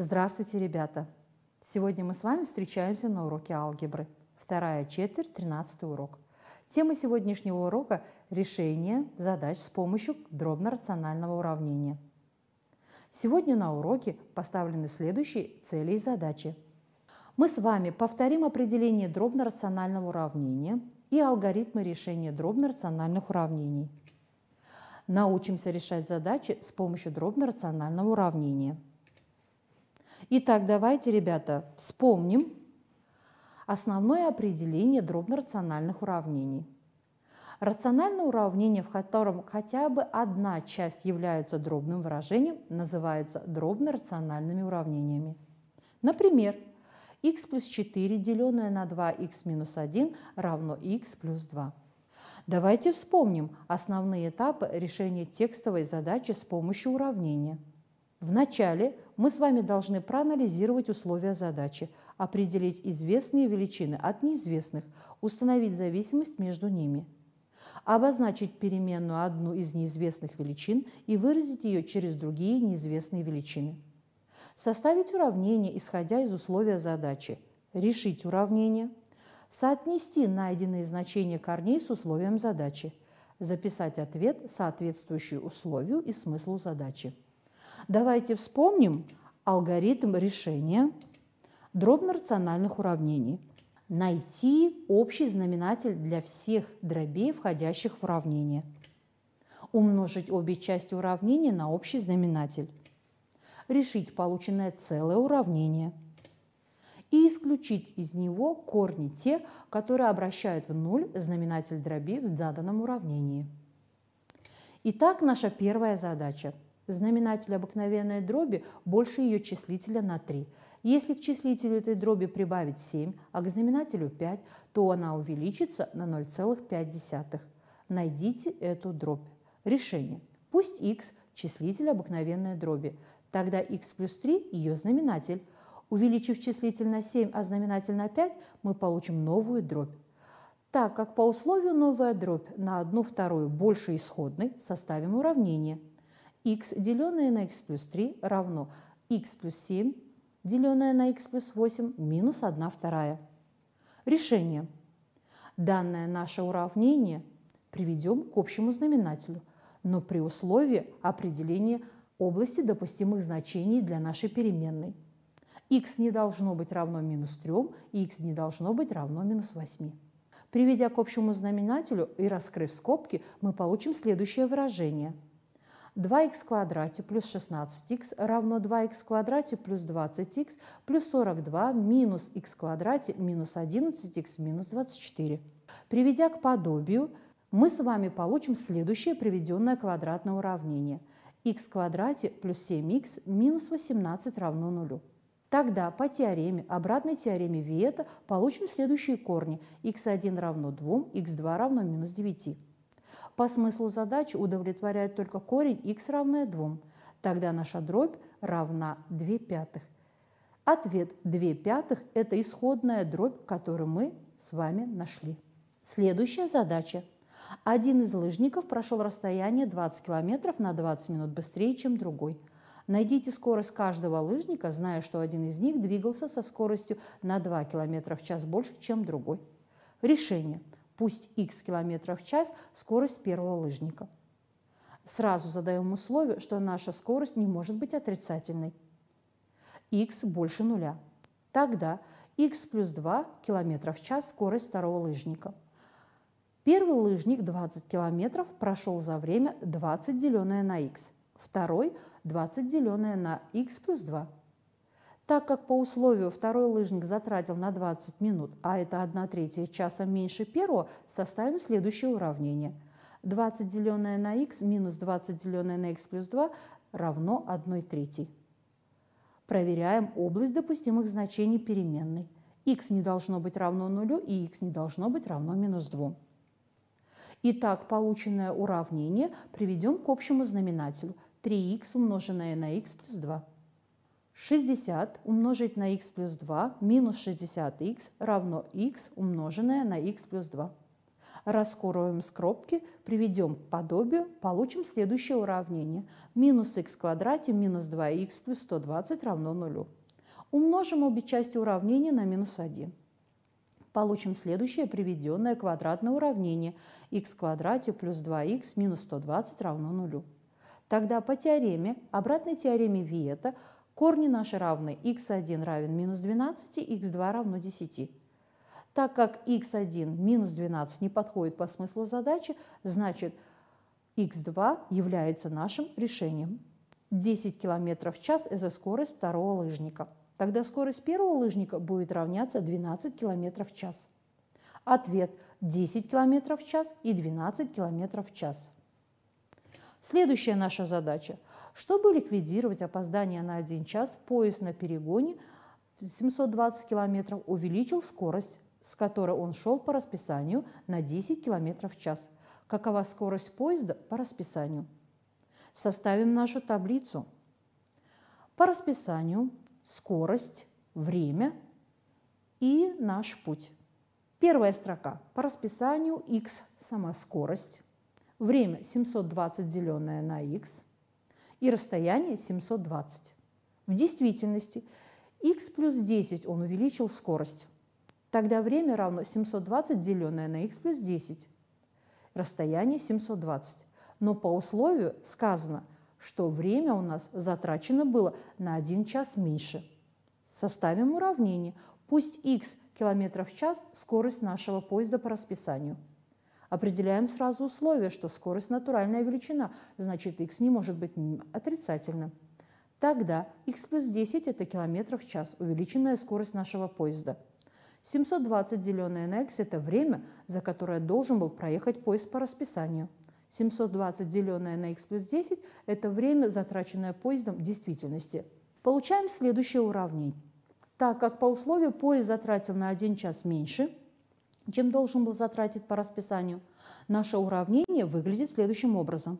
Здравствуйте, ребята! Сегодня мы с вами встречаемся на уроке алгебры. Вторая четверть, 13 урок. Тема сегодняшнего урока – решение задач с помощью дробно-рационального уравнения. Сегодня на уроке поставлены следующие цели и задачи. Мы с вами повторим определение дробно-рационального уравнения и алгоритмы решения дробно-рациональных уравнений. Научимся решать задачи с помощью дробно-рационального уравнения – Итак, давайте, ребята, вспомним основное определение дробно-рациональных уравнений. Рациональное уравнение, в котором хотя бы одна часть является дробным выражением, называется дробно-рациональными уравнениями. Например, x плюс 4, деленное на 2x минус 1, равно x плюс 2. Давайте вспомним основные этапы решения текстовой задачи с помощью уравнения – Вначале мы с вами должны проанализировать условия задачи, определить известные величины от неизвестных, установить зависимость между ними. Обозначить переменную одну из неизвестных величин и выразить ее через другие неизвестные величины. Составить уравнение, исходя из условия задачи. Решить уравнение. Соотнести найденные значения корней с условием задачи. Записать ответ, соответствующий условию и смыслу задачи. Давайте вспомним алгоритм решения дробно-рациональных уравнений. Найти общий знаменатель для всех дробей, входящих в уравнение. Умножить обе части уравнения на общий знаменатель. Решить полученное целое уравнение. И исключить из него корни те, которые обращают в нуль знаменатель дроби в заданном уравнении. Итак, наша первая задача – знаменатель обыкновенной дроби больше ее числителя на 3. Если к числителю этой дроби прибавить 7, а к знаменателю 5, то она увеличится на 0,5. Найдите эту дробь. Решение. Пусть x – числитель обыкновенной дроби. Тогда x плюс 3 – ее знаменатель. Увеличив числитель на 7, а знаменатель на 5, мы получим новую дробь. Так как по условию новая дробь на одну вторую больше исходной, составим уравнение – x, деленное на x плюс 3, равно x плюс 7, деленное на x плюс 8, минус 1 вторая. Решение. Данное наше уравнение приведем к общему знаменателю, но при условии определения области допустимых значений для нашей переменной. x не должно быть равно минус 3, и x не должно быть равно минус 8. Приведя к общему знаменателю и раскрыв скобки, мы получим следующее выражение – 2х в квадрате плюс 16х равно 2х в квадрате плюс 20х плюс 42 минус х в квадрате минус 11х минус 24. Приведя к подобию, мы с вами получим следующее приведенное квадратное уравнение х в квадрате плюс 7х минус 18 равно 0. Тогда по теореме, обратной теореме Виета, получим следующие корни. x1 равно 2, x2 равно минус 9. По смыслу задачи удовлетворяет только корень x равное 2. Тогда наша дробь равна 2 пятых. Ответ 2 пятых – это исходная дробь, которую мы с вами нашли. Следующая задача. Один из лыжников прошел расстояние 20 километров на 20 минут быстрее, чем другой. Найдите скорость каждого лыжника, зная, что один из них двигался со скоростью на 2 км в час больше, чем другой. Решение – пусть x километров в час, скорость первого лыжника. Сразу задаем условие, что наша скорость не может быть отрицательной. x больше нуля. Тогда x плюс 2 км в час скорость второго лыжника. Первый лыжник 20 км прошел за время 20 деленное на x, второй 20 деленное на x плюс 2. Так как по условию второй лыжник затратил на 20 минут, а это 1 третья часа меньше первого, составим следующее уравнение. 20 деленное на х минус 20 деленное на х плюс 2 равно 1 третьей. Проверяем область допустимых значений переменной. Х не должно быть равно нулю и х не должно быть равно минус 2. Итак, полученное уравнение приведем к общему знаменателю 3х умноженное на х плюс 2. 60 умножить на x плюс 2 минус 60x равно x умноженное на x плюс 2. Раскроем скобки, приведем к подобию, получим следующее уравнение. Минус x в квадрате минус 2 x плюс 120 равно 0. Умножим обе части уравнения на минус 1. Получим следующее приведенное квадратное уравнение x в квадрате плюс 2 x минус 120 равно 0. Тогда по теореме, обратной теореме Виета, Корни наши равны x1 равен минус 12 и x2 равно 10. Так как x1 минус 12 не подходит по смыслу задачи, значит x2 является нашим решением. 10 км в час – это скорость второго лыжника. Тогда скорость первого лыжника будет равняться 12 км в час. Ответ – 10 км в час и 12 км в час. Следующая наша задача. Чтобы ликвидировать опоздание на один час, поезд на перегоне 720 км увеличил скорость, с которой он шел по расписанию на 10 км в час. Какова скорость поезда по расписанию? Составим нашу таблицу. По расписанию скорость, время и наш путь. Первая строка. По расписанию x – сама скорость время 720 деленное на x и расстояние 720. В действительности x плюс 10 он увеличил скорость. Тогда время равно 720 деленное на x плюс 10. Расстояние 720. Но по условию сказано, что время у нас затрачено было на 1 час меньше. Составим уравнение. Пусть x километров в час скорость нашего поезда по расписанию – Определяем сразу условие, что скорость натуральная величина, значит x не может быть отрицательным. Тогда x плюс 10 – это километров в час, увеличенная скорость нашего поезда. 720 деленное на x – это время, за которое должен был проехать поезд по расписанию. 720 деленное на x плюс 10 – это время, затраченное поездом в действительности. Получаем следующее уравнение. Так как по условию поезд затратил на 1 час меньше – чем должен был затратить по расписанию. Наше уравнение выглядит следующим образом.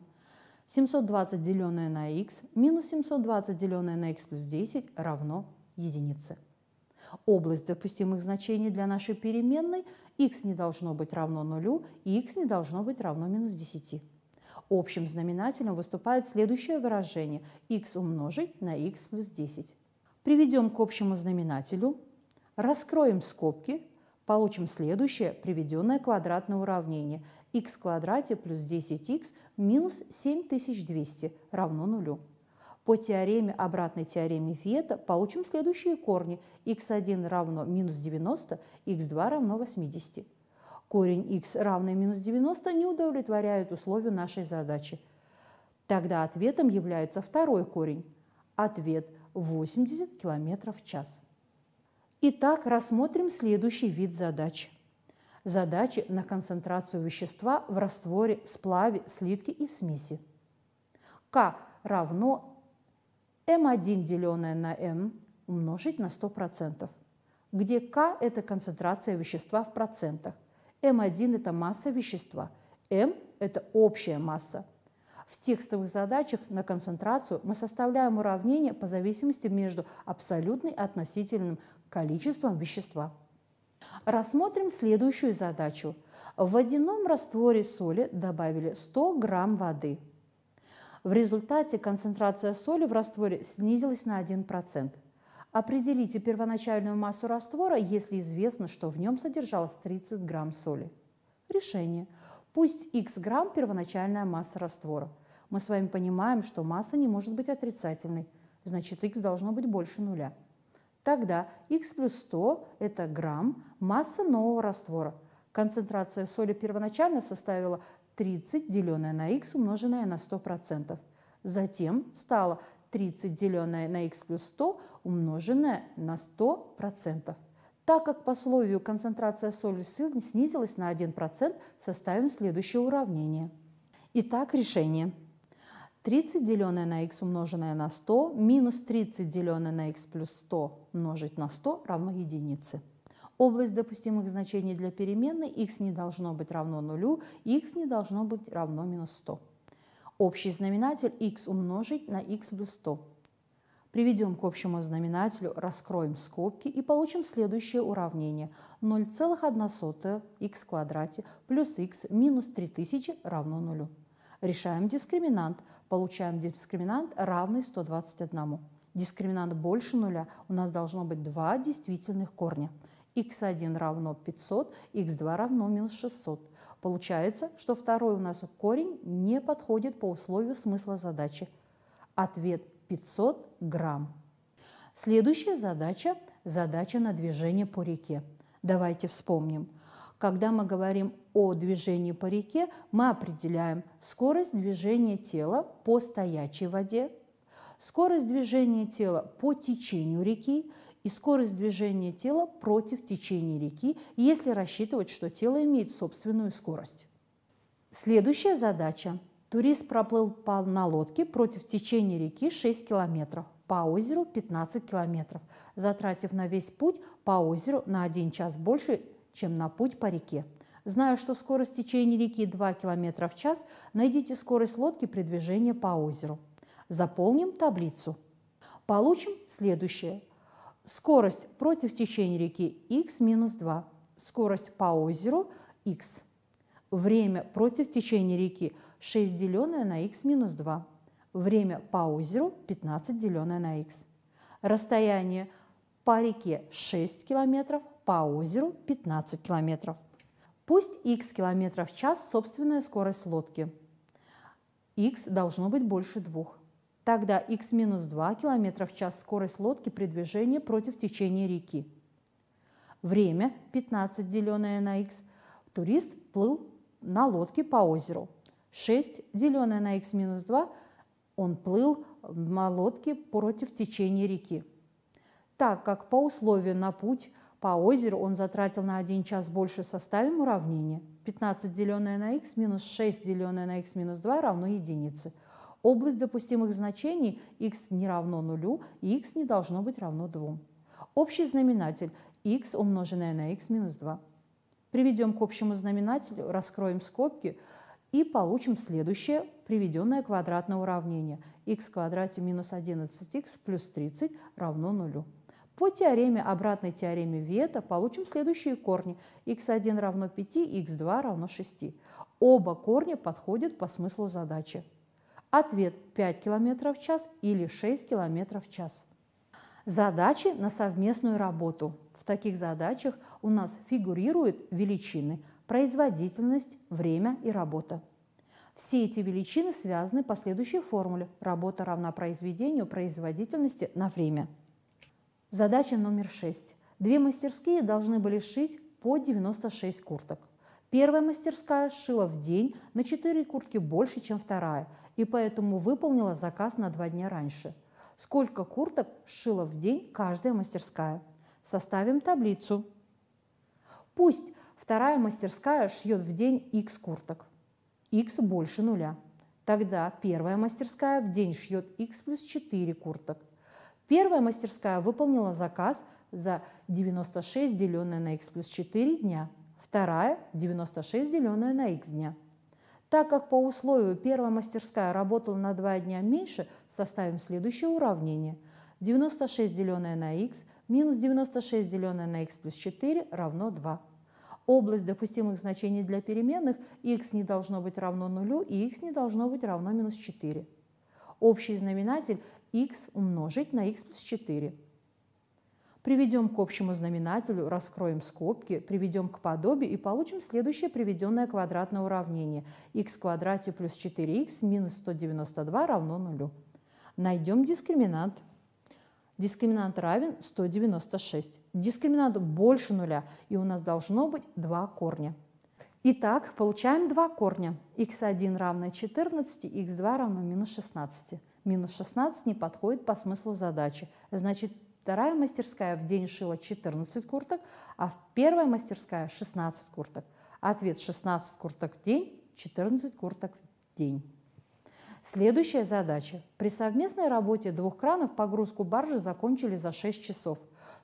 720 деленное на x минус 720 деленное на x плюс 10 равно единице. Область допустимых значений для нашей переменной x не должно быть равно нулю и x не должно быть равно минус 10. Общим знаменателем выступает следующее выражение x умножить на x плюс 10. Приведем к общему знаменателю, раскроем скобки Получим следующее приведенное квадратное уравнение x в квадрате плюс 10x минус 7200 равно нулю. По теореме обратной теореме Фиета получим следующие корни. x1 равно минус 90, x2 равно 80. Корень x равный минус 90 не удовлетворяет условию нашей задачи. Тогда ответом является второй корень. Ответ 80 км в час. Итак, рассмотрим следующий вид задач. Задачи на концентрацию вещества в растворе, в сплаве, в слитке и в смеси. К равно М1 деленное на М умножить на 100%, где К – это концентрация вещества в процентах, М1 – это масса вещества, М – это общая масса. В текстовых задачах на концентрацию мы составляем уравнение по зависимости между абсолютной и относительным количеством вещества. Рассмотрим следующую задачу. В водяном растворе соли добавили 100 грамм воды. В результате концентрация соли в растворе снизилась на 1%. Определите первоначальную массу раствора, если известно, что в нем содержалось 30 грамм соли. Решение. Пусть х грамм первоначальная масса раствора. Мы с вами понимаем, что масса не может быть отрицательной, значит х должно быть больше нуля. Тогда x плюс 100 – это грамм масса нового раствора. Концентрация соли первоначально составила 30, деленное на x, умноженное на 100%. Затем стало 30, деленное на x плюс 100, умноженное на 100%. Так как по словию концентрация соли снизилась на 1%, составим следующее уравнение. Итак, решение. 30 деленное на x умноженное на 100 минус 30 деленное на x плюс 100 умножить на 100 равно единице. Область допустимых значений для переменной x не должно быть равно нулю, x не должно быть равно минус 100. Общий знаменатель x умножить на x плюс 100. Приведем к общему знаменателю, раскроем скобки и получим следующее уравнение. 0,1 х квадрате плюс х минус 3000 равно нулю. Решаем дискриминант. Получаем дискриминант равный 121. Дискриминант больше нуля. У нас должно быть два действительных корня x1 равно 500, x2 равно минус 600. Получается, что второй у нас корень не подходит по условию смысла задачи. Ответ 500 грамм. Следующая задача – задача на движение по реке. Давайте вспомним. Когда мы говорим о движении по реке, мы определяем скорость движения тела по стоячей воде, скорость движения тела по течению реки и скорость движения тела против течения реки, если рассчитывать, что тело имеет собственную скорость. Следующая задача. Турист проплыл по, на лодке против течения реки 6 километров, по озеру 15 километров, затратив на весь путь по озеру на 1 час больше чем на путь по реке. Зная, что скорость течения реки 2 км в час, найдите скорость лодки при движении по озеру. Заполним таблицу. Получим следующее. Скорость против течения реки x минус 2. Скорость по озеру x. Время против течения реки 6 деленное на x минус 2. Время по озеру 15 деленное на x. Расстояние по реке 6 километров, по озеру 15 км. Пусть x км в час собственная скорость лодки. x должно быть больше 2. Тогда x минус 2 км в час скорость лодки при движении против течения реки. Время 15, деленное на x. Турист плыл на лодке по озеру. 6, деленное на x минус 2, он плыл на лодке против течения реки. Так как по условию на путь по озеру он затратил на 1 час больше. Составим уравнение. 15 деленное на х минус 6 деленное на х минус 2 равно единице. Область допустимых значений х не равно нулю и х не должно быть равно 2. Общий знаменатель х умноженное на х минус 2. Приведем к общему знаменателю, раскроем скобки и получим следующее приведенное квадратное уравнение. х в квадрате минус 11х плюс 30 равно нулю. По теореме обратной теореме Вета получим следующие корни. x1 равно 5, x2 равно 6. Оба корня подходят по смыслу задачи. Ответ 5 км в час или 6 км в час. Задачи на совместную работу. В таких задачах у нас фигурируют величины производительность, время и работа. Все эти величины связаны по следующей формуле. Работа равна произведению производительности на время. Задача номер 6. Две мастерские должны были шить по 96 курток. Первая мастерская шила в день на 4 куртки больше, чем вторая, и поэтому выполнила заказ на 2 дня раньше. Сколько курток шила в день каждая мастерская? Составим таблицу. Пусть вторая мастерская шьет в день x курток. x больше нуля. Тогда первая мастерская в день шьет x плюс 4 курток Первая мастерская выполнила заказ за 96 деленное на x плюс 4 дня, вторая 96 деленное на x дня. Так как по условию первая мастерская работала на 2 дня меньше, составим следующее уравнение. 96 деленное на x минус 96 деленное на x плюс 4 равно 2. Область допустимых значений для переменных x не должно быть равно нулю и x не должно быть равно минус 4. Общий знаменатель x умножить на x плюс 4. Приведем к общему знаменателю, раскроем скобки, приведем к подобию и получим следующее приведенное квадратное уравнение. x в квадрате плюс 4x минус 192 равно нулю. Найдем дискриминант. Дискриминант равен 196. Дискриминант больше нуля, и у нас должно быть два корня. Итак, получаем два корня. x1 равно 14, x2 равно минус 16. Минус 16 не подходит по смыслу задачи. Значит, вторая мастерская в день шила 14 курток, а первая мастерская 16 курток. Ответ 16 курток в день, 14 курток в день. Следующая задача. При совместной работе двух кранов погрузку баржи закончили за 6 часов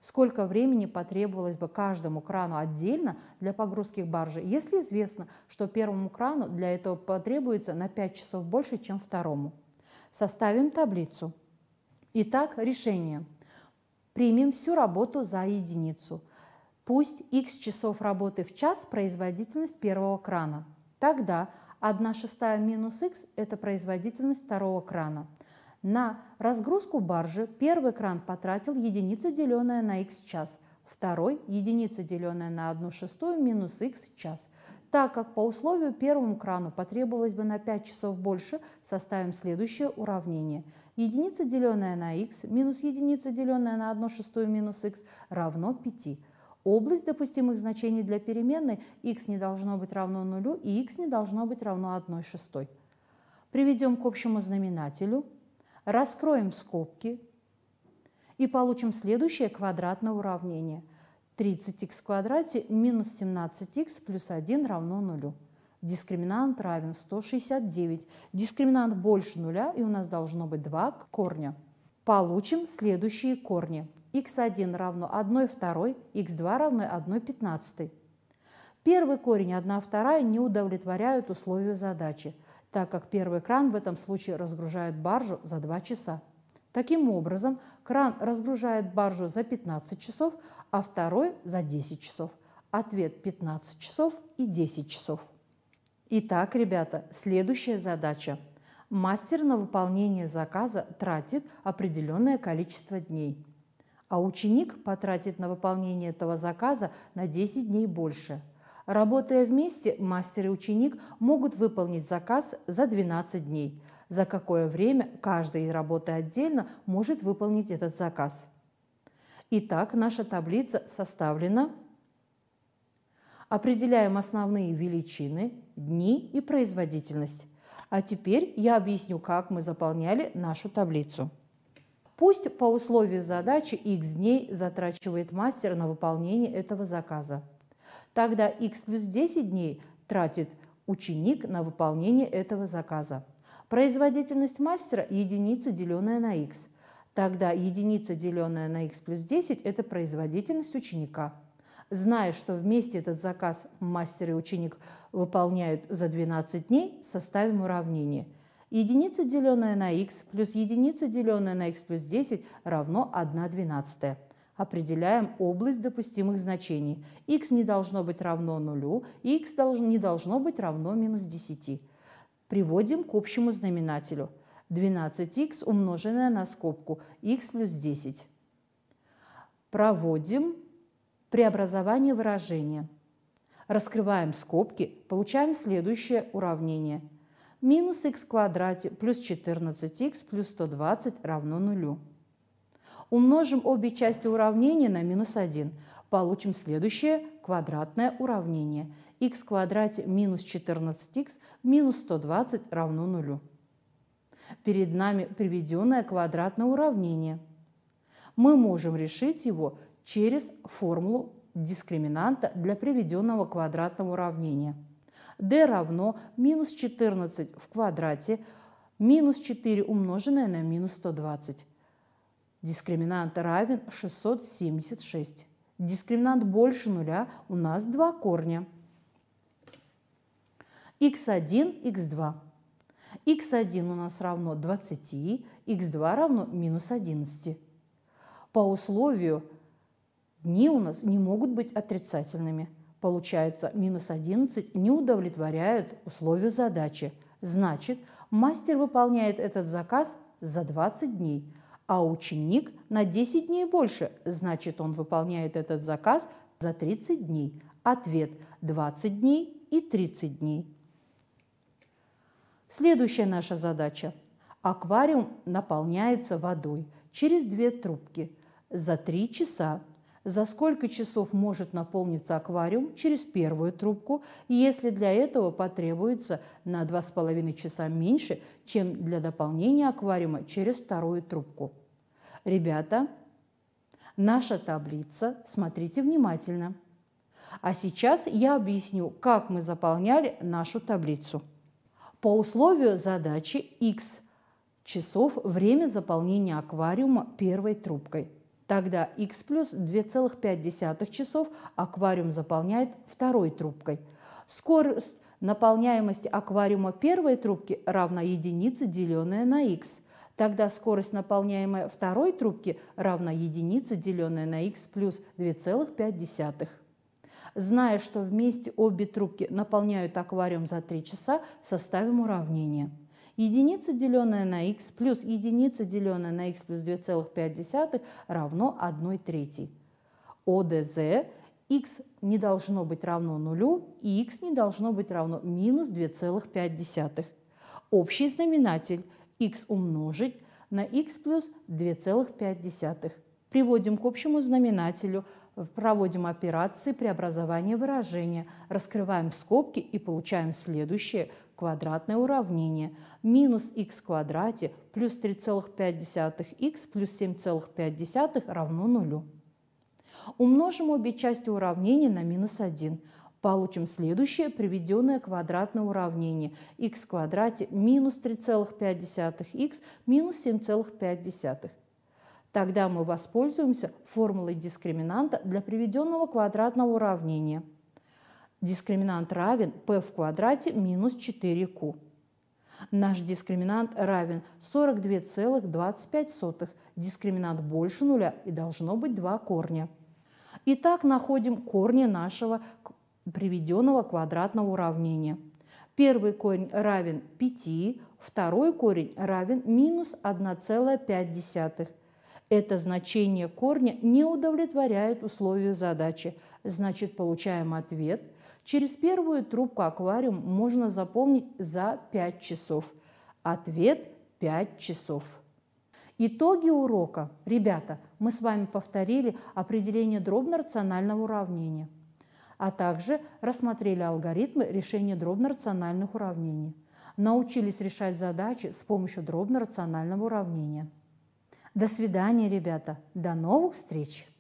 сколько времени потребовалось бы каждому крану отдельно для погрузки баржи, если известно, что первому крану для этого потребуется на 5 часов больше, чем второму. Составим таблицу. Итак, решение. Примем всю работу за единицу. Пусть x часов работы в час производительность первого крана. Тогда 1 шестая минус x – это производительность второго крана – на разгрузку баржи первый кран потратил единица деленная на x час, второй – единица, деленная на 1 шестую минус x час. Так как по условию первому крану потребовалось бы на 5 часов больше, составим следующее уравнение. Единица, деленная на x, минус единица, деленная на 1 шестую минус x, равно 5. Область допустимых значений для переменной x не должно быть равно нулю и x не должно быть равно 1 шестой. Приведем к общему знаменателю – Раскроем скобки и получим следующее квадратное уравнение. 30х в квадрате минус 17х плюс 1 равно 0. Дискриминант равен 169. Дискриминант больше нуля, и у нас должно быть 2 корня. Получим следующие корни. x1 равно 1 второй, x2 равно 1 15 Первый корень 1 вторая не удовлетворяют условию задачи – так как первый кран в этом случае разгружает баржу за 2 часа. Таким образом, кран разгружает баржу за 15 часов, а второй за 10 часов. Ответ 15 часов и 10 часов. Итак, ребята, следующая задача. Мастер на выполнение заказа тратит определенное количество дней, а ученик потратит на выполнение этого заказа на 10 дней больше – Работая вместе, мастер и ученик могут выполнить заказ за 12 дней, за какое время каждый, работая отдельно, может выполнить этот заказ. Итак, наша таблица составлена. Определяем основные величины, дни и производительность. А теперь я объясню, как мы заполняли нашу таблицу. Пусть по условию задачи x дней затрачивает мастер на выполнение этого заказа. Тогда x плюс 10 дней тратит ученик на выполнение этого заказа. Производительность мастера – единица, деленная на x. Тогда единица, деленная на x плюс 10 – это производительность ученика. Зная, что вместе этот заказ мастер и ученик выполняют за 12 дней, составим уравнение. Единица, деленная на x, плюс единица, деленная на x плюс 10, равно 1 двенадцатая определяем область допустимых значений. x не должно быть равно нулю, x не должно быть равно минус 10. Приводим к общему знаменателю. 12 x умноженное на скобку x плюс 10. Проводим преобразование выражения. Раскрываем скобки, получаем следующее уравнение. Минус x в квадрате плюс 14 x плюс 120 равно нулю. Умножим обе части уравнения на минус 1. Получим следующее квадратное уравнение. х в квадрате минус 14х минус 120 равно нулю. Перед нами приведенное квадратное уравнение. Мы можем решить его через формулу дискриминанта для приведенного квадратного уравнения. d равно минус 14 в квадрате минус 4 умноженное на минус 120 Дискриминант равен 676. Дискриминант больше нуля у нас два корня. x1, x2. x1 у нас равно 20, x2 равно минус 11. По условию дни у нас не могут быть отрицательными. Получается, минус 11 не удовлетворяют условию задачи. Значит, мастер выполняет этот заказ за 20 дней – а ученик на 10 дней больше, значит, он выполняет этот заказ за 30 дней. Ответ – 20 дней и 30 дней. Следующая наша задача. Аквариум наполняется водой через две трубки за 3 часа за сколько часов может наполниться аквариум через первую трубку, если для этого потребуется на 2,5 часа меньше, чем для дополнения аквариума через вторую трубку. Ребята, наша таблица, смотрите внимательно. А сейчас я объясню, как мы заполняли нашу таблицу. По условию задачи x часов время заполнения аквариума первой трубкой – Тогда x плюс 2,5 часов аквариум заполняет второй трубкой. Скорость наполняемости аквариума первой трубки равна единице, деленная на x. Тогда скорость, наполняемая второй трубки, равна единице, деленная на x плюс 2,5. Зная, что вместе обе трубки наполняют аквариум за 3 часа, составим уравнение – Единица, деленная на x, плюс единица, деленная на x плюс 2,5 равно 1 трети. ОДЗ x не должно быть равно нулю, и x не должно быть равно минус 2,5. Общий знаменатель x умножить на x плюс 2,5. Приводим к общему знаменателю – проводим операции преобразования выражения, раскрываем скобки и получаем следующее квадратное уравнение. Минус х в квадрате плюс 3,5х плюс 7,5 равно нулю. Умножим обе части уравнения на минус 1. Получим следующее приведенное квадратное уравнение х в квадрате минус 3,5х минус 7,5. Тогда мы воспользуемся формулой дискриминанта для приведенного квадратного уравнения. Дискриминант равен p в квадрате минус 4q. Наш дискриминант равен 42,25. Дискриминант больше нуля и должно быть два корня. Итак, находим корни нашего приведенного квадратного уравнения. Первый корень равен 5, второй корень равен минус 1,5. Это значение корня не удовлетворяет условию задачи. Значит, получаем ответ. Через первую трубку аквариум можно заполнить за 5 часов. Ответ – 5 часов. Итоги урока. Ребята, мы с вами повторили определение дробно-рационального уравнения, а также рассмотрели алгоритмы решения дробно-рациональных уравнений. Научились решать задачи с помощью дробно-рационального уравнения. До свидания, ребята. До новых встреч!